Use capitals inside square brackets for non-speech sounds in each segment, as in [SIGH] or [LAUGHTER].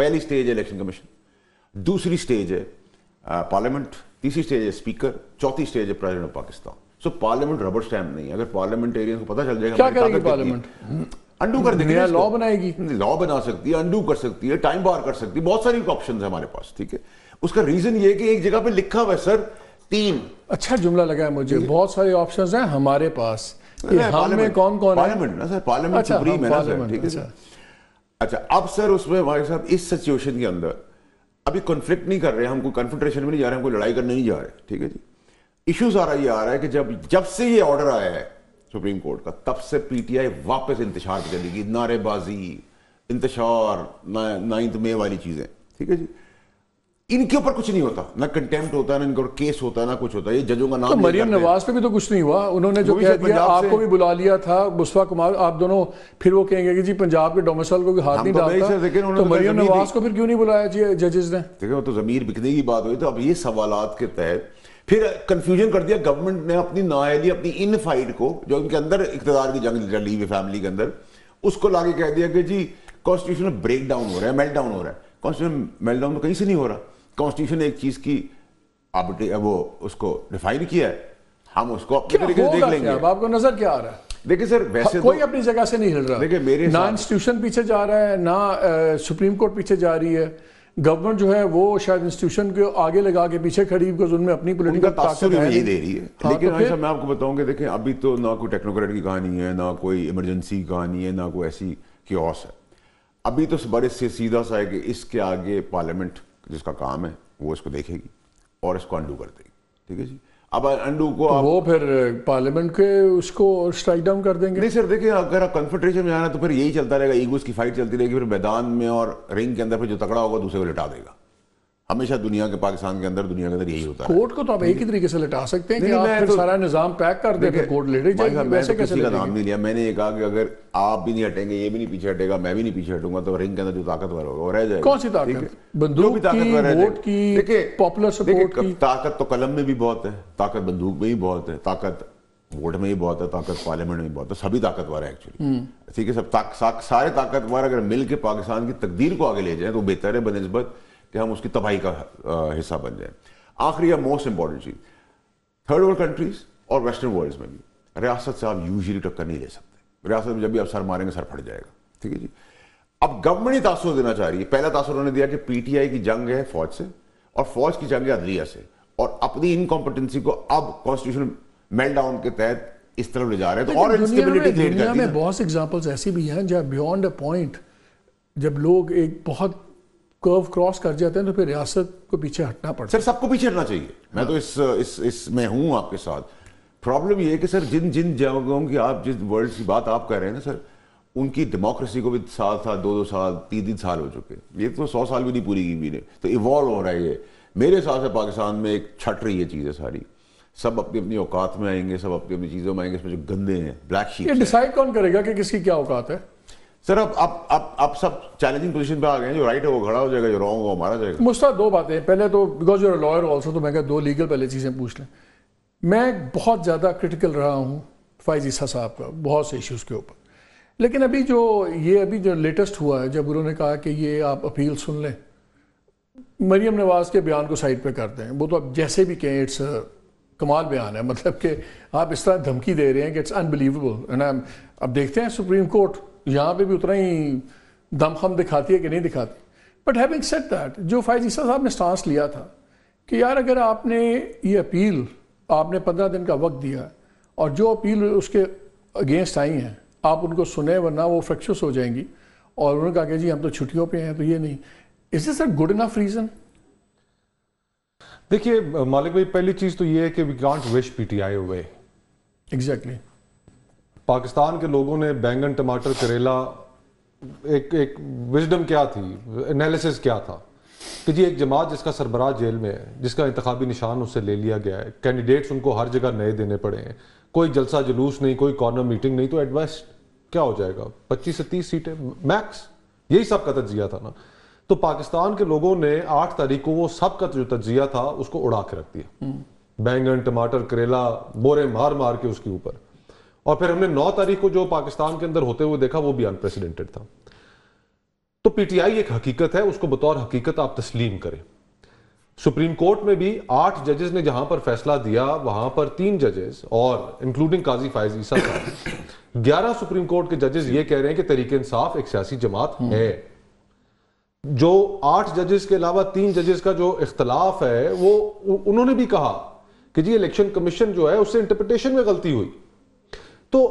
पहली स्टेज है election commission दूसरी स्टेज है पार्लियामेंट तीसरी स्टेज है स्पीकर चौथी स्टेज है president of Pakistan so parliament rubber stamp नहीं अगर पार्लियामेंटेरियन को पता चल जाएगा क्या करेगी पार्लियामेंट अंडू कर देगी लॉ बनाएगी लॉ बना सकती है अंडू कर सकती है टाइम बार कर सकती है बहुत सारी ऑप्शन है हमारे पास ठीक है उसका रीजन ये कि एक जगह पे लिखा हुआ है सर तीन अच्छा जुमला लगा है मुझे बहुत सारे ऑप्शन है हमारे पास हम में कौन कौन पार्लियामेंट ना सर पार्लियामेंट सुप्रीम है ना सर ठीक है सर अच्छा अब सर उसमें भाई साहब इस सिचुएशन के अंदर अभी कॉन्फ्लिक्ट नहीं कर रहे हम कोई कन्फ्रंटेशन में नहीं जा रहे हम कोई लड़ाई करने नहीं जा रहे ठीक है जी इश्यू सारा ये आ रहा है कि जब जब से ये ऑर्डर आया है सुप्रीम कोर्ट का तब से पीटीआई वापस इंतजार पर चलेगी नारेबाजी इंतजार ना, नाइन्थ मे वाली चीज़ें ठीक है जी इनके ऊपर कुछ नहीं होता ना कंटेम्प्ट होता ना इनके ऊपर केस होता ना कुछ होता ये जजों का नाम तो मरियम नवाज पे भी तो कुछ नहीं हुआ उन्होंने जो कह दिया आपको भी बुला लिया था मुस्तफा कुमार आप दोनों फिर वो कहेंगे कि जी पंजाब के डोमिसल को हाथ नहीं तो डालता तो, तो मरियम नवाज को फिर क्यों नहीं बुलाया जी जजेस ने देखिए वो तो जमीर बिकने की बात हुई तो अब ये सवाल के तहत फिर कंफ्यूजन कर दिया गवर्नमेंट ने अपनी नाहली अपनी इन फाइट को जो इनके अंदर इकतदार की जंग ली हुई फैमिली के अंदर उसको लाके कह दिया कि जी कॉन्स्टिट्यूशन ब्रेक डाउन हो रहा है मेल्ट डाउन हो रहा है कॉन्स्टिट्यूशन मेल्ट डाउन तो कहीं से नहीं हो रहा कॉन्स्टिट्यूशन ने एक चीज की आप वो उसको डिफाइन किया है हम उसको अपने देख लेंगे अब आपको नजर क्या आ रहा है देखिए सर हाँ, वैसे हाँ, कोई तो अपनी जगह से नहीं हिल रहा देखिए मेरे ना इंस्टीट्यूशन पीछे जा रहा है ना सुप्रीम कोर्ट पीछे जा रही है गवर्नमेंट जो है वो शायद इंस्टीट्यूशन को आगे लगा के पीछे खड़ी बिकॉज उनमें अपनी पोलिटिकल ताकत है यही दे रही है हाँ, लेकिन तो मैं आपको बताऊं कि देखें अभी तो ना कोई टेक्नोक्रेट की कहानी है ना कोई इमरजेंसी कहानी है ना कोई ऐसी क्योस है अभी तो बड़े से सीधा सा है कि इसके आगे पार्लियामेंट जिसका काम है वो इसको देखेगी और इसको अंडू कर देगी ठीक है जी अब अंडू को तो आप... वो फिर पार्लियामेंट के उसको स्ट्राइक डाउन कर देंगे नहीं सर देखिए अगर आप कन्फेडरेशन में आना तो फिर यही चलता रहेगा ईगोस की फाइट चलती रहेगी फिर मैदान में और रिंग के अंदर फिर जो तगड़ा होगा दूसरे को लिटा देगा हमेशा दुनिया के पाकिस्तान के अंदर दुनिया के अंदर यही होता है कोर्ट को तो आप एक ही तरीके से लटा सकते हैं कि आप फिर तो, सारा निजाम पैक कर दें कोर्ट ले रहे जाएंगे मैं तो किसी का नाम नहीं लिया मैंने ये कहा कि अगर आप भी नहीं हटेंगे ये भी नहीं पीछे हटेगा मैं भी नहीं पीछे हटूंगा तो रिंग के अंदर जो ताकतवर होगा वो रह जाएगा कौन सी ताकत बंदूक की वोट की पॉपुलर सपोर्ट की ताकत तो कलम में भी बहुत है ताकत बंदूक में भी बहुत है ताकत वोट में ही बहुत है ताकत पार्लियामेंट में बहुत है सभी ताकतवर है एक्चुअली हम्म। ठीक है सब सारे ताकतवर अगर मिलकर पाकिस्तान की तकदीर को आगे ले जाए तो बेहतर है बनस्बत कि हम उसकी तबाही का हिस्सा बन जाए आखिरी या मोस्ट इंपॉर्टेंट चीज थर्ड वर्ल्ड कंट्रीज और वेस्टर्न वर्ल्ड में भी रियासत से आप यूजली टक्कर नहीं ले सकते रियासत में जब भी आप सर मारेंगे सर फट जाएगा ठीक है जी अब गवर्नमेंट ही तासुर देना चाह रही है पहला तासुर उन्होंने दिया कि पीटीआई की जंग है फौज से और फौज की जंग है अदलिया से और अपनी इनकॉम्पिटेंसी को अब कॉन्स्टिट्यूशन मेल्टाउन के तहत इस तरफ ले जा रहे हैं तो और इनस्टेबिलिटी क्रिएट कर दी में बहुत एग्जांपल्स ऐसी भी हैं जहां बियॉन्ड अ पॉइंट जब लोग एक बहुत कर्व क्रॉस कर जाते हैं तो फिर रियासत को पीछे हटना पड़ता है सर सबको पीछे हटना चाहिए मैं तो इस इस इस मैं हूँ आपके साथ प्रॉब्लम ये है कि सर जिन जिन जगहों की आप जिस वर्ल्ड की बात आप कह रहे हैं ना सर उनकी डेमोक्रेसी को भी साल साल दो दो साल तीन तीन साल हो चुके ये तो सौ साल भी नहीं पूरी की भी तो इवॉल्व हो रहा है ये मेरे हिसाब से पाकिस्तान में एक छट रही है चीज़ें सारी सब अपनी अपनी औकात में आएंगे सब अपनी अपनी चीज़ों में आएंगे इसमें जो गंदे हैं ब्लैक शीट डिसाइड कौन करेगा कि किसकी क्या औकात है सर अब आप आप आप सब चैलेंजिंग पोजीशन पे आ गए हैं जो राइट है वो खड़ा हो जाएगा जो रॉन्ग हो मारा जाएगा मुस्ताद दो बातें पहले तो बिकॉज यूर लॉयर ऑल्सो तो मैं दो लीगल पहले चीज़ें पूछ लें मैं बहुत ज़्यादा क्रिटिकल रहा हूँ फाइज ईसा साहब का बहुत से इश्यूज़ के ऊपर लेकिन अभी जो ये अभी जो लेटेस्ट हुआ है जब उन्होंने कहा कि ये आप अपील सुन लें मरीम नवाज़ के बयान को साइड पे कर दें वो तो आप जैसे भी कहें इट्स कमाल बयान है मतलब कि आप इस तरह धमकी दे रहे हैं कि इट्स अनबिलीवेबल एंड अब देखते हैं सुप्रीम कोर्ट यहाँ पे भी उतना ही दमखम दिखाती है कि नहीं दिखाती बट हैविंग सेट दैट जो फायजीसा ईसा साहब ने स्टांस लिया था कि यार अगर आपने ये अपील आपने पंद्रह दिन का वक्त दिया और जो अपील उसके अगेंस्ट आई हैं आप उनको सुने वरना वो फ्रैक्चर्स हो जाएंगी और उन्होंने कहा कि जी हम तो छुट्टियों पे हैं तो ये नहीं is this a good enough reason देखिए मालिक भाई पहली चीज़ तो ये है कि we can't wish PTI away exactly Pakistan के लोगों ने बैंगन टमाटर करेला एक एक विजडम क्या थी एनालिसिस क्या था कि जी एक जमात जिसका सरबराह जेल में है जिसका इंतबी निशान उससे ले लिया गया है कैंडिडेट्स उनको हर जगह नए देने पड़े हैं कोई जलसा जुलूस नहीं कोई कॉर्नर मीटिंग नहीं तो एडवाइस क्या हो जाएगा पच्चीस से तीस सीटें मैक्स यही सब का तजिया था ना तो पाकिस्तान के लोगों ने आठ तारीख को वो सब का जो तजिया था उसको उड़ा के रख दिया हम्म। बैंगन टमाटर करेला बोरे मार मार के उसके ऊपर और फिर हमने 9 तारीख को जो पाकिस्तान के अंदर होते हुए देखा वो भी अनप्रेसिडेंटेड था तो पीटीआई एक हकीकत है उसको बतौर हकीकत आप तस्लीम करें सुप्रीम कोर्ट में भी आठ जजेस ने जहां पर फैसला दिया वहां पर तीन जजेस और इंक्लूडिंग काजी फायज ईसा साहब [COUGHS] ग्यारह सुप्रीम कोर्ट के जजेस ये कह रहे हैं कि तरीके इंसाफ एक सियासी जमात हम्म। है जो आठ जजेस के अलावा तीन जजेस का जो इख्तलाफ है वो उन्होंने भी कहा कि जी इलेक्शन कमीशन जो है उससे इंटरप्रिटेशन में गलती हुई तो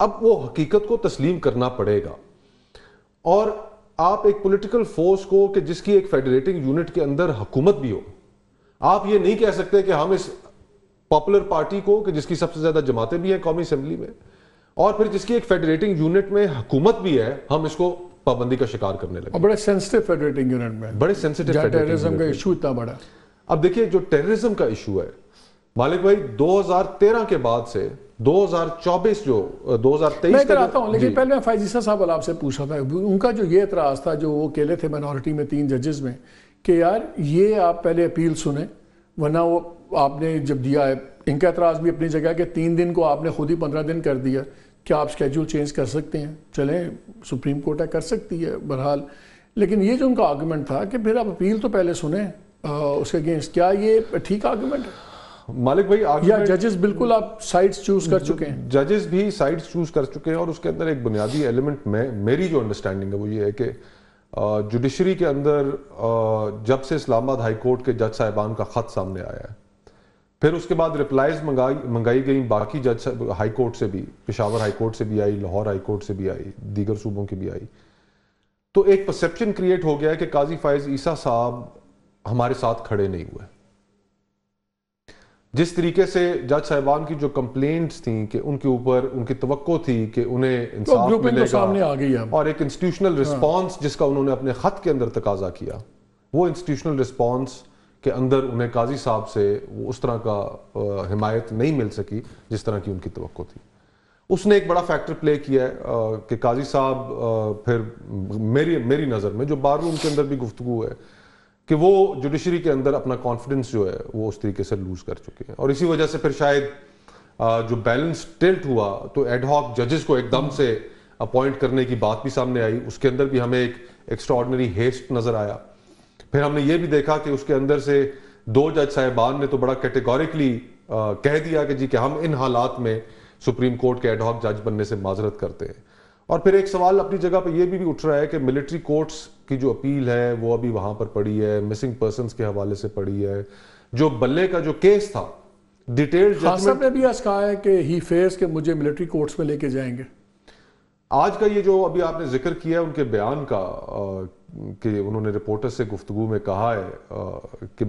अब वो हकीकत को तस्लीम करना पड़ेगा और आप एक पॉलिटिकल फोर्स को कि जिसकी एक फेडरेटिंग यूनिट के अंदर हुकूमत भी हो आप ये नहीं कह सकते कि हम इस पॉपुलर पार्टी को कि जिसकी सबसे ज़्यादा जमातें भी हैं कौमी असम्बली में और फिर जिसकी एक फेडरेटिंग यूनिट में हुकूमत भी है हम इसको पाबंदी का शिकार करने लगे बड़े सेंसिटिव फेडरेटिंग यूनिट में बड़े सेंसिटिव टेररिज्म का इशू इतना बड़ा अब देखिए जो टेररिज्म का इशू है मालिक भाई 2013 के बाद से 2024 जो 2023 मैं इधर आता हूँ लेकिन पहले मैं फैजीसा साहब आपसे पूछा था उनका जो ये एतराज़ था जो वो अकेले थे माइनॉरिटी में तीन जजेस में कि यार ये आप पहले अपील सुने वरना वो आपने जब दिया है इनका एतराज़ भी अपनी जगह के तीन दिन को आपने खुद ही पंद्रह दिन कर दिया क्या आप स्केड्यूल चेंज कर सकते हैं चलें सुप्रीम कोर्ट है कर सकती है बहरहाल लेकिन ये जो उनका आर्गूमेंट था कि फिर आप अपील तो पहले सुने आ, उसके अगेंस्ट क्या ये ठीक आर्गूमेंट है मालिक भाई या जजेस बिल्कुल आप साइड्स चूज कर चुके हैं जजेस भी साइड्स चूज कर चुके हैं और उसके अंदर एक बुनियादी एलिमेंट में मेरी जो अंडरस्टैंडिंग है वो ये है कि जुडिशरी के अंदर जब से इस्लामाबाद हाई कोर्ट के जज साहिबान का ख़त सामने आया है फिर उसके बाद रिप्लाईज मंगाई मंगाई गई बाकी जज हाई कोर्ट से भी पिशावर हाई कोर्ट से भी आई लाहौर हाई कोर्ट से भी आई दीगर सूबों की भी आई तो एक परसेप्शन क्रिएट हो गया है कि काजी फायज ईसा साहब हमारे साथ खड़े नहीं हुए जिस तरीके से जज साहिबान की जो कंप्लेंट थी कि उनके ऊपर उनकी तवक्को थी कि उन्हें इंसाफ तो मिलेगा सामने आ गई है और एक इंस्टीट्यूशनल रिस्पांस हाँ। जिसका उन्होंने अपने खत के अंदर तकाजा किया वो इंस्टीट्यूशनल रिस्पांस के अंदर उन्हें काजी साहब से वो उस तरह का आ, हिमायत नहीं मिल सकी जिस तरह की उनकी तवक्को थी उसने एक बड़ा फैक्टर प्ले किया है कि काजी साहब फिर मेरी मेरी नज़र में जो बार रूम के अंदर भी गुफ्तु है कि वो जुडिशरी के अंदर अपना कॉन्फिडेंस जो है वो उस तरीके से लूज कर चुके हैं और इसी वजह से फिर शायद जो बैलेंस टिल्ट हुआ तो एडहॉक जजेस को एकदम से अपॉइंट करने की बात भी सामने आई उसके अंदर भी हमें एक एक्स्ट्रॉर्डनरी हेस्ट नजर आया फिर हमने ये भी देखा कि उसके अंदर से दो जज साहिबान ने तो बड़ा कैटेगोरिकली कह दिया कि जी कि हम इन हालात में सुप्रीम कोर्ट के एडहॉक जज बनने से माजरत करते हैं और फिर एक सवाल अपनी जगह पर यह भी, भी उठ रहा है कि मिलिट्री कोर्ट्स की जो अपील है वो अभी वहां पर पड़ी है मिसिंग पर्सन के हवाले से पड़ी है जो बल्ले का जो केस था डिटेल ने भी आज कहा है कि ही फेयर्स के मुझे मिलिट्री कोर्ट्स में लेके जाएंगे आज का ये जो अभी आपने जिक्र किया उनके बयान का कि उन्होंने रिपोर्टर से गुफ्तु में कहा है कि